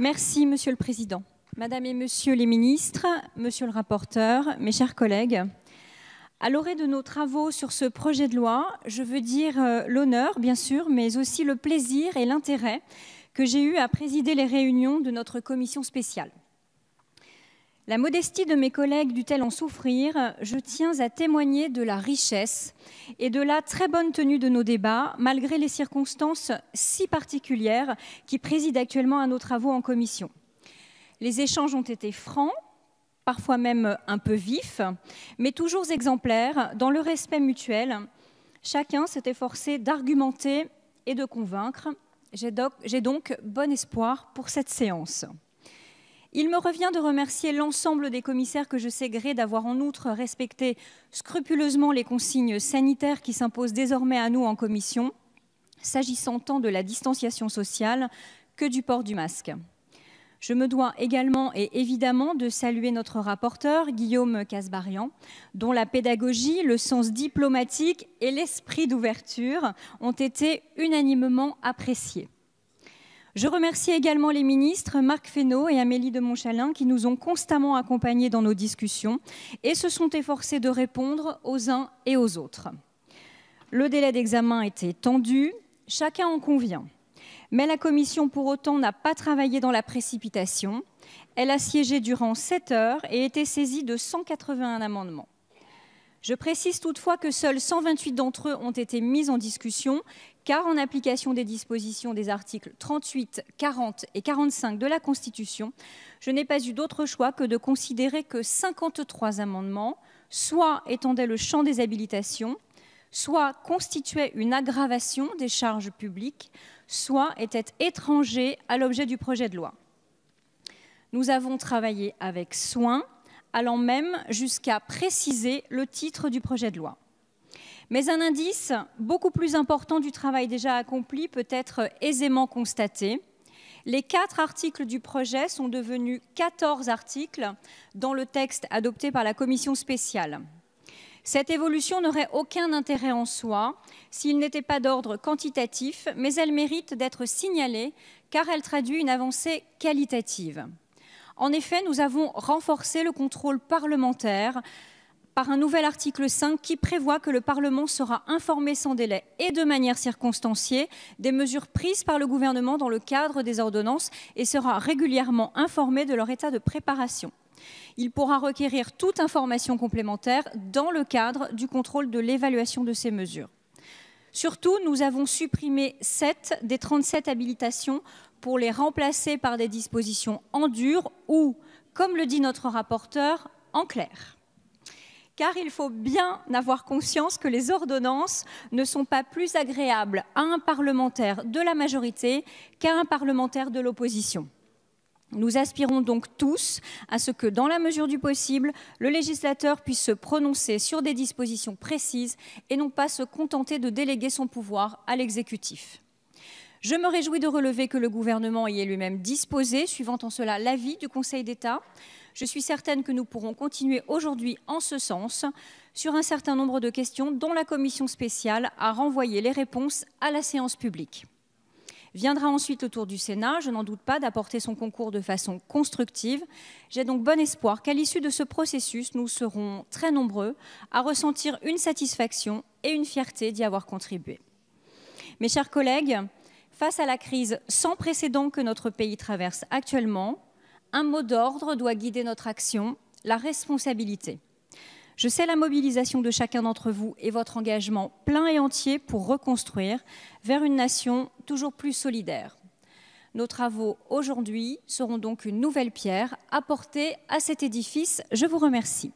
Merci, Monsieur le Président. Madame et Monsieur les ministres, Monsieur le rapporteur, mes chers collègues, à l'orée de nos travaux sur ce projet de loi, je veux dire euh, l'honneur, bien sûr, mais aussi le plaisir et l'intérêt que j'ai eu à présider les réunions de notre commission spéciale. La modestie de mes collègues dut-elle en souffrir Je tiens à témoigner de la richesse et de la très bonne tenue de nos débats, malgré les circonstances si particulières qui président actuellement à nos travaux en commission. Les échanges ont été francs, parfois même un peu vifs, mais toujours exemplaires dans le respect mutuel. Chacun s'est efforcé d'argumenter et de convaincre. J'ai donc bon espoir pour cette séance. Il me revient de remercier l'ensemble des commissaires que je sais gré d'avoir en outre respecté scrupuleusement les consignes sanitaires qui s'imposent désormais à nous en commission, s'agissant tant de la distanciation sociale que du port du masque. Je me dois également et évidemment de saluer notre rapporteur, Guillaume Casbarian, dont la pédagogie, le sens diplomatique et l'esprit d'ouverture ont été unanimement appréciés. Je remercie également les ministres Marc Fesneau et Amélie de Montchalin qui nous ont constamment accompagnés dans nos discussions et se sont efforcés de répondre aux uns et aux autres. Le délai d'examen était tendu, chacun en convient. Mais la commission, pour autant, n'a pas travaillé dans la précipitation. Elle a siégé durant 7 heures et était saisie de 181 amendements. Je précise toutefois que seuls 128 d'entre eux ont été mis en discussion, car en application des dispositions des articles 38, 40 et 45 de la Constitution, je n'ai pas eu d'autre choix que de considérer que 53 amendements, soit étendaient le champ des habilitations, soit constituaient une aggravation des charges publiques, soit étaient étrangers à l'objet du projet de loi. Nous avons travaillé avec soin allant même jusqu'à préciser le titre du projet de loi. Mais un indice beaucoup plus important du travail déjà accompli peut être aisément constaté. Les quatre articles du projet sont devenus 14 articles dans le texte adopté par la commission spéciale. Cette évolution n'aurait aucun intérêt en soi s'il n'était pas d'ordre quantitatif, mais elle mérite d'être signalée car elle traduit une avancée qualitative. En effet, nous avons renforcé le contrôle parlementaire par un nouvel article 5 qui prévoit que le Parlement sera informé sans délai et de manière circonstanciée des mesures prises par le gouvernement dans le cadre des ordonnances et sera régulièrement informé de leur état de préparation. Il pourra requérir toute information complémentaire dans le cadre du contrôle de l'évaluation de ces mesures. Surtout, nous avons supprimé 7 des 37 habilitations pour les remplacer par des dispositions en dur ou, comme le dit notre rapporteur, en clair. Car il faut bien avoir conscience que les ordonnances ne sont pas plus agréables à un parlementaire de la majorité qu'à un parlementaire de l'opposition. Nous aspirons donc tous à ce que, dans la mesure du possible, le législateur puisse se prononcer sur des dispositions précises et non pas se contenter de déléguer son pouvoir à l'exécutif. Je me réjouis de relever que le gouvernement y est lui-même disposé, suivant en cela l'avis du Conseil d'État. Je suis certaine que nous pourrons continuer aujourd'hui en ce sens sur un certain nombre de questions dont la commission spéciale a renvoyé les réponses à la séance publique. Viendra ensuite le tour du Sénat, je n'en doute pas, d'apporter son concours de façon constructive. J'ai donc bon espoir qu'à l'issue de ce processus, nous serons très nombreux à ressentir une satisfaction et une fierté d'y avoir contribué. Mes chers collègues, Face à la crise sans précédent que notre pays traverse actuellement, un mot d'ordre doit guider notre action, la responsabilité. Je sais la mobilisation de chacun d'entre vous et votre engagement plein et entier pour reconstruire vers une nation toujours plus solidaire. Nos travaux aujourd'hui seront donc une nouvelle pierre apportée à cet édifice. Je vous remercie.